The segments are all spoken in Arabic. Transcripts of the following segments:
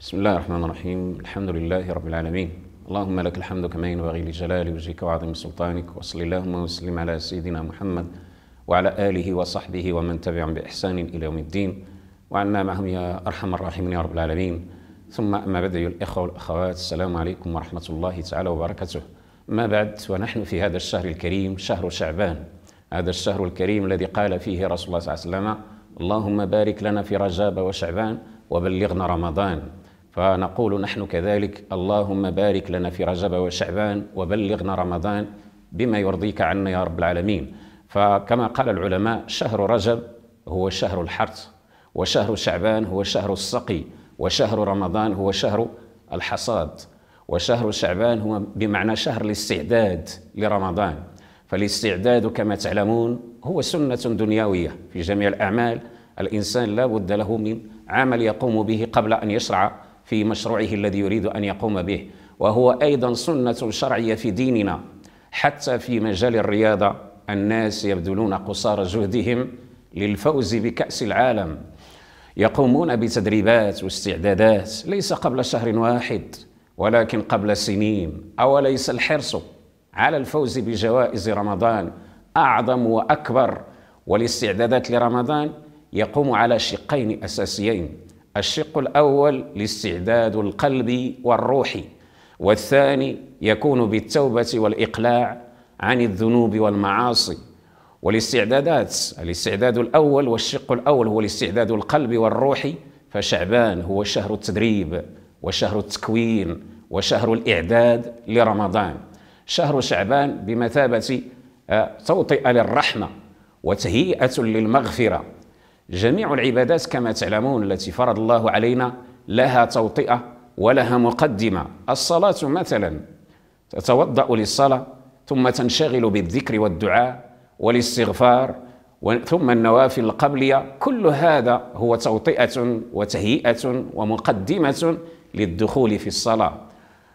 بسم الله الرحمن الرحيم الحمد لله رب العالمين اللهم لك الحمد كما ينبغي لجلال وجهك وعظيم سلطانك وصل اللهم وسلم على سيدنا محمد وعلى آله وصحبه ومن تبعهم بإحسان إلى يوم الدين وعنا معهم يا أرحم الراحمين يا رب العالمين ثم أما بعد أيها الإخوة والأخوات السلام عليكم ورحمة الله تعالى وبركاته ما بعد ونحن في هذا الشهر الكريم شهر شعبان هذا الشهر الكريم الذي قال فيه رسول الله صلى الله عليه وسلم اللهم بارك لنا في رجب وشعبان وبلغنا رمضان فنقول نحن كذلك اللهم بارك لنا في رجب وشعبان وبلغنا رمضان بما يرضيك عنا يا رب العالمين فكما قال العلماء شهر رجب هو شهر الحرث وشهر شعبان هو شهر السقي وشهر رمضان هو شهر الحصاد وشهر شعبان هو بمعنى شهر الاستعداد لرمضان فالاستعداد كما تعلمون هو سنة دنيوية في جميع الأعمال الإنسان لا بد له من عمل يقوم به قبل أن يشرع في مشروعه الذي يريد ان يقوم به وهو ايضا سنه شرعيه في ديننا حتى في مجال الرياضه الناس يبذلون قصارى جهدهم للفوز بكاس العالم يقومون بتدريبات واستعدادات ليس قبل شهر واحد ولكن قبل سنين اوليس الحرص على الفوز بجوائز رمضان اعظم واكبر والاستعدادات لرمضان يقوم على شقين اساسيين الشق الأول الاستعداد القلبي والروحي والثاني يكون بالتوبة والإقلاع عن الذنوب والمعاصي والاستعدادات الاستعداد الأول والشق الأول هو الاستعداد القلبي والروحي فشعبان هو شهر التدريب وشهر التكوين وشهر الإعداد لرمضان شهر شعبان بمثابة توطئة آه، للرحمة وتهيئة للمغفرة جميع العبادات كما تعلمون التي فرض الله علينا لها توطئة ولها مقدمة الصلاة مثلا تتوضأ للصلاة ثم تنشغل بالذكر والدعاء والاستغفار ثم النوافل القبلية كل هذا هو توطئة وتهيئة ومقدمة للدخول في الصلاة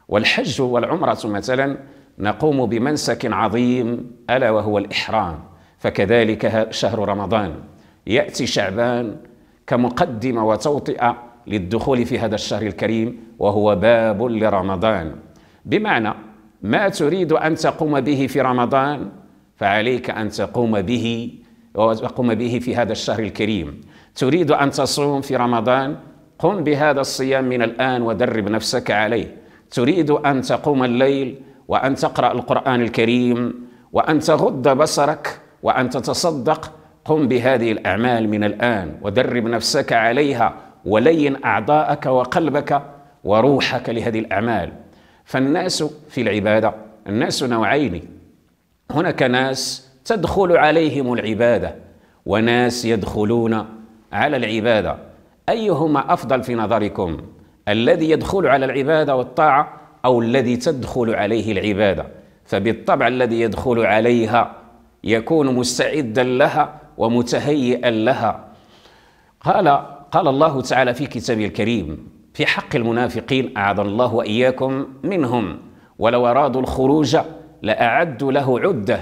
والحج والعمرة مثلا نقوم بمنسك عظيم ألا وهو الإحرام فكذلك شهر رمضان يأتي شعبان كمقدمة وتوطئة للدخول في هذا الشهر الكريم وهو باب لرمضان بمعنى ما تريد أن تقوم به في رمضان فعليك أن تقوم به وتقوم به في هذا الشهر الكريم تريد أن تصوم في رمضان قم بهذا الصيام من الآن ودرب نفسك عليه تريد أن تقوم الليل وأن تقرأ القرآن الكريم وأن تغض بصرك وأن تتصدق قم بهذه الأعمال من الآن ودرب نفسك عليها ولين أعضاءك وقلبك وروحك لهذه الأعمال فالناس في العبادة الناس نوعين هناك ناس تدخل عليهم العبادة وناس يدخلون على العبادة أيهما أفضل في نظركم الذي يدخل على العبادة والطاعة أو الذي تدخل عليه العبادة فبالطبع الذي يدخل عليها يكون مستعدا لها ومتهيئا لها قال قال الله تعالى في كتابه الكريم في حق المنافقين أعاذ الله وإياكم منهم ولو أرادوا الخروج لأعدوا له عدة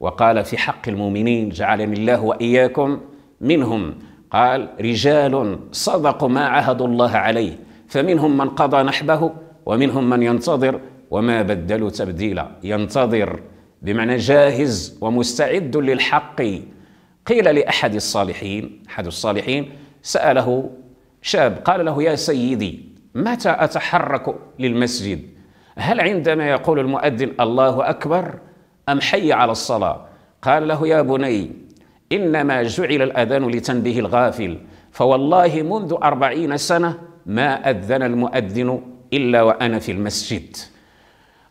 وقال في حق المؤمنين جعلني الله وإياكم منهم قال رجال صدقوا ما عهدوا الله عليه فمنهم من قضى نحبه ومنهم من ينتظر وما بدلوا تبديلا ينتظر بمعنى جاهز ومستعد للحق قيل لأحد الصالحين أحد الصالحين سأله شاب قال له يا سيدي متى أتحرك للمسجد هل عندما يقول المؤذن الله أكبر أم حي على الصلاة قال له يا بني إنما جعل الأذان لتنبيه الغافل فوالله منذ أربعين سنة ما أذن المؤذن إلا وأنا في المسجد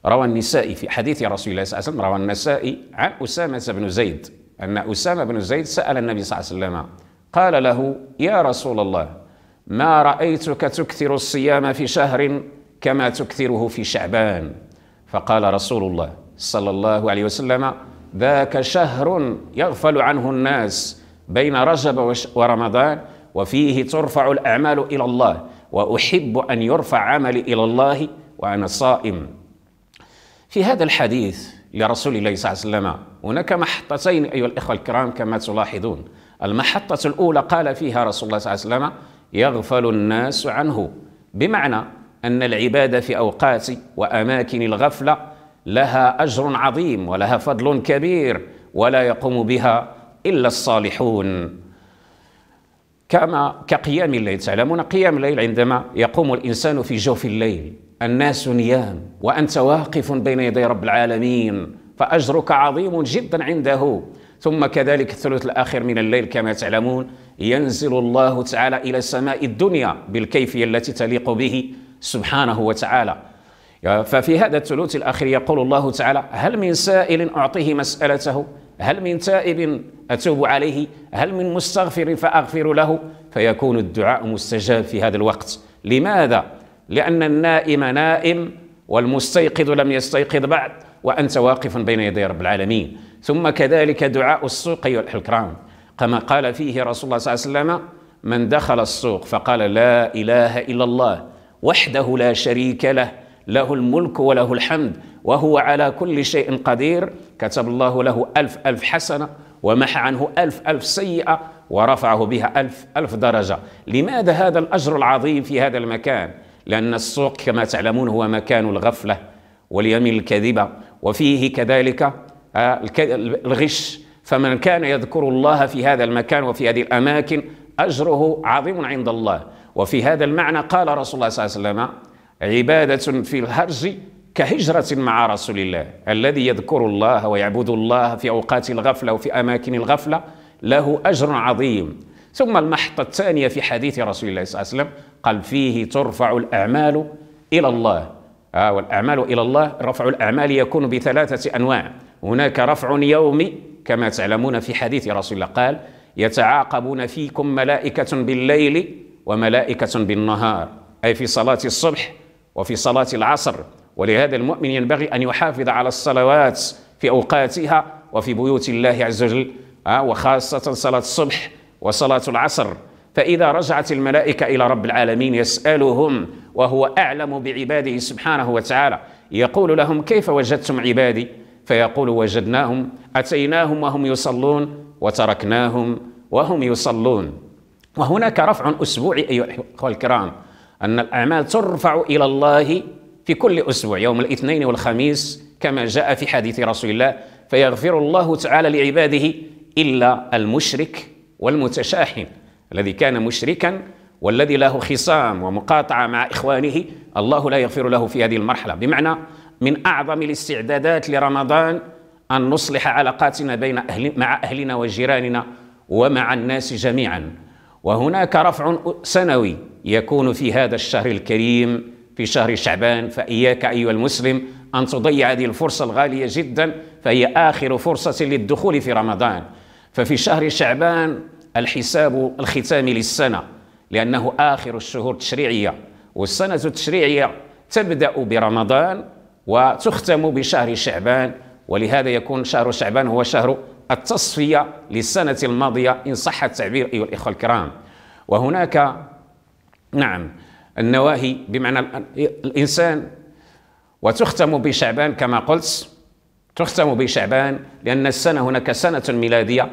روى النسائي في حديث رسول الله صلى الله عليه وسلم روى النسائي عن أسامة بن زيد أن أسامة بن زيد سأل النبي صلى الله عليه وسلم قال له يا رسول الله ما رأيتك تكثر الصيام في شهر كما تكثره في شعبان فقال رسول الله صلى الله عليه وسلم ذاك شهر يغفل عنه الناس بين رجب ورمضان وفيه ترفع الأعمال إلى الله وأحب أن يرفع عملي إلى الله وأنا صائم في هذا الحديث لرسول الله صلى الله عليه وسلم هناك محطتين أيها الإخوة الكرام كما تلاحظون المحطة الأولى قال فيها رسول الله صلى الله عليه وسلم يغفل الناس عنه بمعنى أن العبادة في أوقات وأماكن الغفلة لها أجر عظيم ولها فضل كبير ولا يقوم بها إلا الصالحون كما كقيام الليل تعلمون قيام الليل عندما يقوم الإنسان في جوف الليل الناس نيام وانت واقف بين يدي رب العالمين فاجرك عظيم جدا عنده ثم كذلك الثلث الاخر من الليل كما تعلمون ينزل الله تعالى الى سماء الدنيا بالكيفيه التي تليق به سبحانه وتعالى ففي هذا الثلث الاخير يقول الله تعالى هل من سائل اعطيه مسالته هل من تائب اتوب عليه هل من مستغفر فاغفر له فيكون الدعاء مستجاب في هذا الوقت لماذا لأن النائم نائم والمستيقظ لم يستيقظ بعد وأنت واقف بين يدي رب العالمين ثم كذلك دعاء السوق أيها الكرام كما قال فيه رسول الله صلى الله عليه وسلم من دخل السوق فقال لا إله إلا الله وحده لا شريك له له الملك وله الحمد وهو على كل شيء قدير كتب الله له ألف ألف حسنة ومحى عنه ألف ألف سيئة ورفعه بها ألف ألف درجة لماذا هذا الأجر العظيم في هذا المكان لأن السوق كما تعلمون هو مكان الغفلة واليمين الكذبة وفيه كذلك آه، الغش فمن كان يذكر الله في هذا المكان وفي هذه الأماكن أجره عظيم عند الله وفي هذا المعنى قال رسول الله صلى الله عليه وسلم عبادة في الهرج كهجرة مع رسول الله الذي يذكر الله ويعبد الله في أوقات الغفلة وفي أماكن الغفلة له أجر عظيم ثم المحطة الثانية في حديث رسول الله صلى الله عليه وسلم قال فيه ترفع الأعمال إلى الله آه والأعمال إلى الله رفع الأعمال يكون بثلاثة أنواع هناك رفع يومي كما تعلمون في حديث رسول الله قال يتعاقبون فيكم ملائكة بالليل وملائكة بالنهار أي في صلاة الصبح وفي صلاة العصر ولهذا المؤمن ينبغي أن يحافظ على الصلوات في أوقاتها وفي بيوت الله عز وجل آه وخاصة صلاة الصبح وصلاة العصر فإذا رجعت الملائكة إلى رب العالمين يسألهم وهو أعلم بعباده سبحانه وتعالى يقول لهم كيف وجدتم عبادي فيقول وجدناهم أتيناهم وهم يصلون وتركناهم وهم يصلون وهناك رفع أسبوعي أيها الأخوة الكرام أن الأعمال ترفع إلى الله في كل أسبوع يوم الاثنين والخميس كما جاء في حديث رسول الله فيغفر الله تعالى لعباده إلا المشرك والمتشاحن الذي كان مشركا والذي له خصام ومقاطعه مع اخوانه الله لا يغفر له في هذه المرحله بمعنى من اعظم الاستعدادات لرمضان ان نصلح علاقاتنا بين أهل مع اهلنا وجيراننا ومع الناس جميعا وهناك رفع سنوي يكون في هذا الشهر الكريم في شهر شعبان فإياك أيها المسلم أن تضيع هذه الفرصة الغالية جدا فهي آخر فرصة للدخول في رمضان ففي شهر شعبان الحساب الختامي للسنة لأنه آخر الشهور التشريعية والسنة التشريعية تبدأ برمضان وتختم بشهر شعبان ولهذا يكون شهر شعبان هو شهر التصفية للسنة الماضية إن صح التعبير أيها الإخوة الكرام وهناك نعم النواهي بمعنى الإنسان وتختم بشعبان كما قلت تختم بشعبان لأن السنة هناك سنة ميلادية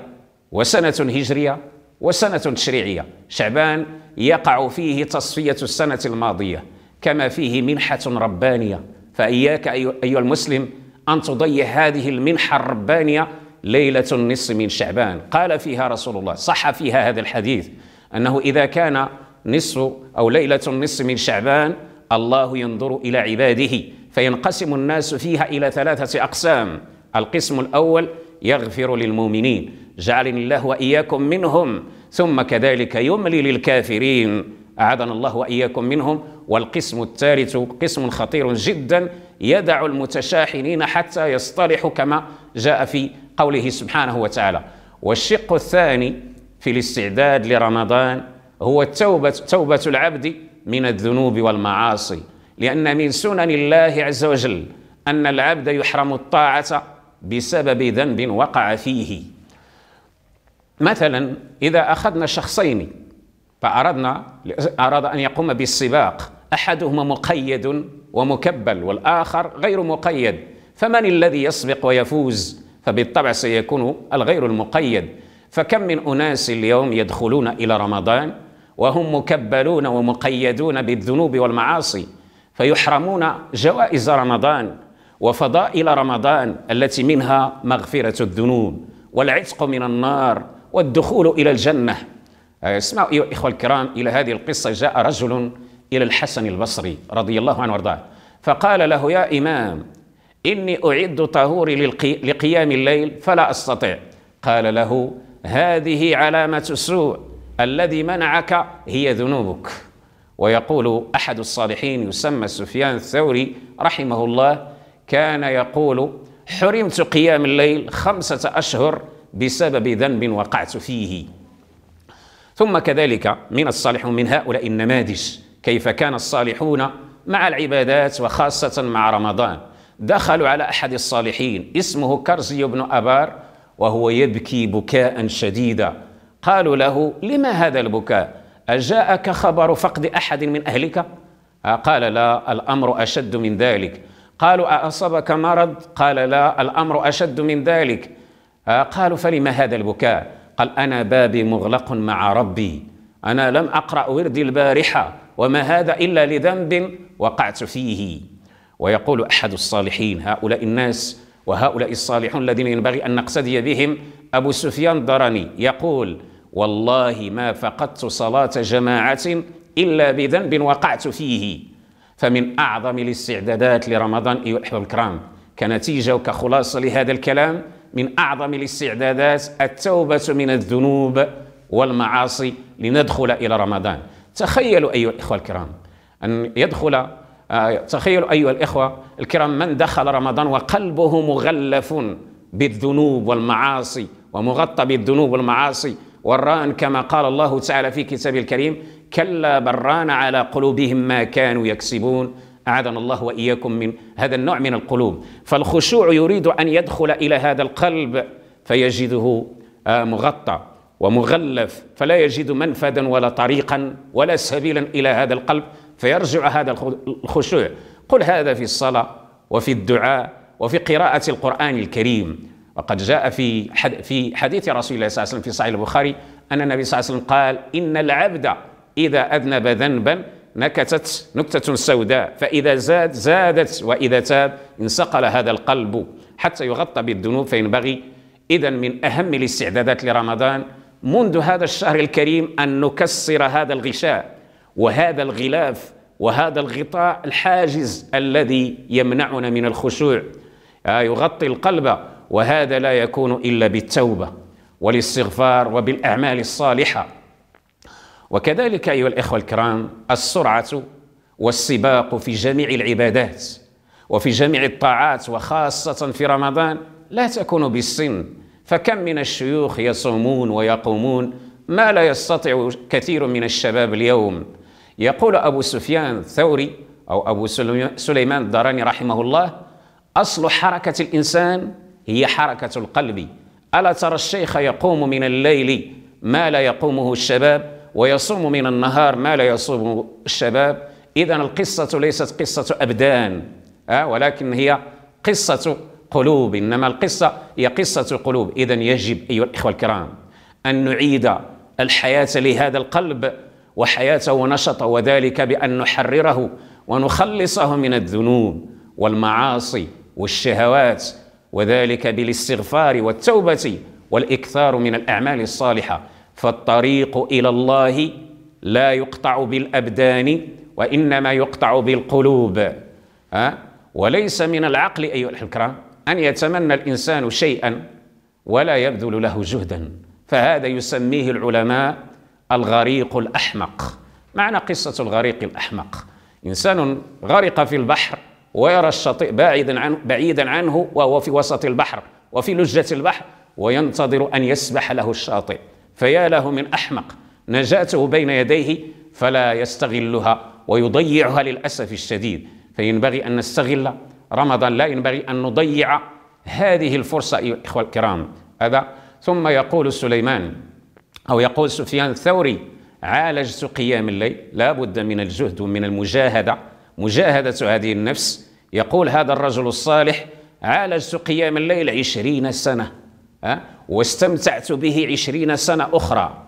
وسنة هجرية وسنة تشريعية شعبان يقع فيه تصفية السنة الماضية كما فيه منحة ربانية فإياك أيها المسلم أن تضيع هذه المنحة الربانية ليلة النصف من شعبان قال فيها رسول الله صح فيها هذا الحديث أنه إذا كان نصف أو ليلة النصف من شعبان الله ينظر إلى عباده فينقسم الناس فيها إلى ثلاثة أقسام القسم الأول يغفر للمؤمنين جعلني الله واياكم منهم ثم كذلك يملي للكافرين اعاذنا الله واياكم منهم والقسم الثالث قسم خطير جدا يدع المتشاحنين حتى يصطلحوا كما جاء في قوله سبحانه وتعالى والشق الثاني في الاستعداد لرمضان هو التوبه توبه العبد من الذنوب والمعاصي لان من سنن الله عز وجل ان العبد يحرم الطاعه بسبب ذنب وقع فيه مثلا إذا أخذنا شخصين فأردنا أراد أن يقوم بالسباق أحدهما مقيد ومكبل والآخر غير مقيد فمن الذي يسبق ويفوز فبالطبع سيكون الغير المقيد فكم من أناس اليوم يدخلون إلى رمضان وهم مكبلون ومقيدون بالذنوب والمعاصي فيحرمون جوائز رمضان وفضائل رمضان التي منها مغفرة الذنوب والعتق من النار والدخول إلى الجنة آه، اسمعوا أيها الإخوة الكرام إلى هذه القصة جاء رجل إلى الحسن البصري رضي الله عنه وارضاه فقال له يا إمام إني أعد طهوري للقي... لقيام الليل فلا أستطيع قال له هذه علامة السوء الذي منعك هي ذنوبك ويقول أحد الصالحين يسمى سفيان الثوري رحمه الله كان يقول حرمت قيام الليل خمسة أشهر بسبب ذنب وقعت فيه ثم كذلك من الصالحون من هؤلاء النماذج كيف كان الصالحون مع العبادات وخاصة مع رمضان دخلوا على أحد الصالحين اسمه كرزي بن أبار وهو يبكي بكاء شديدا قالوا له لما هذا البكاء أجاءك خبر فقد أحد من أهلك؟ آه، قال لا الأمر أشد من ذلك قالوا أأصابك مرض؟ قال لا الأمر أشد من ذلك آه، قالوا فلما هذا البكاء قال أنا بابي مغلق مع ربي أنا لم أقرأ وردي البارحة وما هذا إلا لذنب وقعت فيه ويقول أحد الصالحين هؤلاء الناس وهؤلاء الصالحون الذين ينبغي أن نقتدي بهم أبو سفيان الضرني يقول والله ما فقدت صلاة جماعة إلا بذنب وقعت فيه فمن أعظم الاستعدادات لرمضان أيها الأحبة الكرام كنتيجة وكخلاصة لهذا الكلام من أعظم الاستعدادات التوبة من الذنوب والمعاصي لندخل إلى رمضان تخيلوا أيها الإخوة الكرام أن يدخل آه، تخيلوا أيها الإخوة الكرام من دخل رمضان وقلبه مغلف بالذنوب والمعاصي ومغطى بالذنوب والمعاصي والران كما قال الله تعالى في كتابه الكريم كلا بل ران على قلوبهم ما كانوا يكسبون أعاذنا الله وإياكم من هذا النوع من القلوب فالخشوع يريد أن يدخل إلى هذا القلب فيجده آه، مغطى ومغلف فلا يجد منفذا ولا طريقا ولا سبيلا إلى هذا القلب فيرجع هذا الخشوع قل هذا في الصلاة وفي الدعاء وفي قراءة القرآن الكريم وقد جاء في في حديث رسول الله صلى الله عليه وسلم في صحيح البخاري أن النبي صلى الله عليه وسلم قال إن العبد إذا أذنب ذنبا نكتت نكتة سوداء فإذا زاد زادت وإذا تاب انصقل هذا القلب حتى يغطى بالذنوب فينبغي إذا من أهم الاستعدادات لرمضان منذ هذا الشهر الكريم أن نكسر هذا الغشاء وهذا الغلاف وهذا الغطاء الحاجز الذي يمنعنا من الخشوع آه، يغطي القلب وهذا لا يكون إلا بالتوبة والاستغفار وبالأعمال الصالحة وكذلك ايها الاخوه الكرام السرعه والسباق في جميع العبادات وفي جميع الطاعات وخاصه في رمضان لا تكون بالسن فكم من الشيوخ يصومون ويقومون ما لا يستطيع كثير من الشباب اليوم يقول ابو سفيان الثوري او ابو سليمان الدراني رحمه الله اصل حركه الانسان هي حركه القلب الا ترى الشيخ يقوم من الليل ما لا يقومه الشباب ويصوم من النهار ما لا يصوم الشباب إذا القصة ليست قصة أبدان أه؟ ولكن هي قصة قلوب إنما القصة هي قصة قلوب إذا يجب أيها الإخوة الكرام أن نعيد الحياة لهذا القلب وحياته ونشطه وذلك بأن نحرره ونخلصه من الذنوب والمعاصي والشهوات وذلك بالاستغفار والتوبة والإكثار من الأعمال الصالحة فالطريق الى الله لا يقطع بالابدان وانما يقطع بالقلوب ها وليس من العقل ايها الكرام ان يتمنى الانسان شيئا ولا يبذل له جهدا فهذا يسميه العلماء الغريق الاحمق معنى قصه الغريق الاحمق انسان غرق في البحر ويرى الشاطئ بعيدا عنه بعيدا عنه وهو في وسط البحر وفي لجه البحر وينتظر ان يسبح له الشاطئ فيا له من احمق نجاته بين يديه فلا يستغلها ويضيعها للاسف الشديد فينبغي ان نستغل رمضان لا ينبغي ان نضيع هذه الفرصه ايها الاخوه الكرام هذا ثم يقول سليمان او يقول سفيان الثوري عالجت قيام الليل لا بد من الجهد ومن المجاهده مجاهده هذه النفس يقول هذا الرجل الصالح عالجت قيام الليل عشرين سنه واستمتعت به عشرين سنة أخرى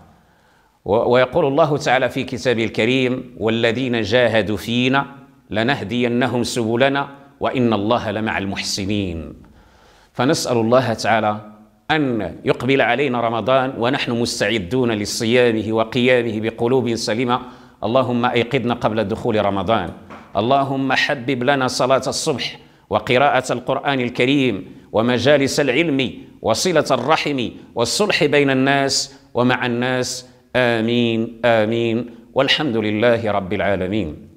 ويقول الله تعالى في كتابه الكريم والذين جاهدوا فينا لنهدينهم سبلنا وإن الله لمع المحسنين فنسأل الله تعالى أن يقبل علينا رمضان ونحن مستعدون لصيامه وقيامه بقلوب سليمة اللهم أيقظنا قبل دخول رمضان اللهم حبب لنا صلاة الصبح وقراءة القرآن الكريم ومجالس العلم وصله الرحم والصلح بين الناس ومع الناس امين امين والحمد لله رب العالمين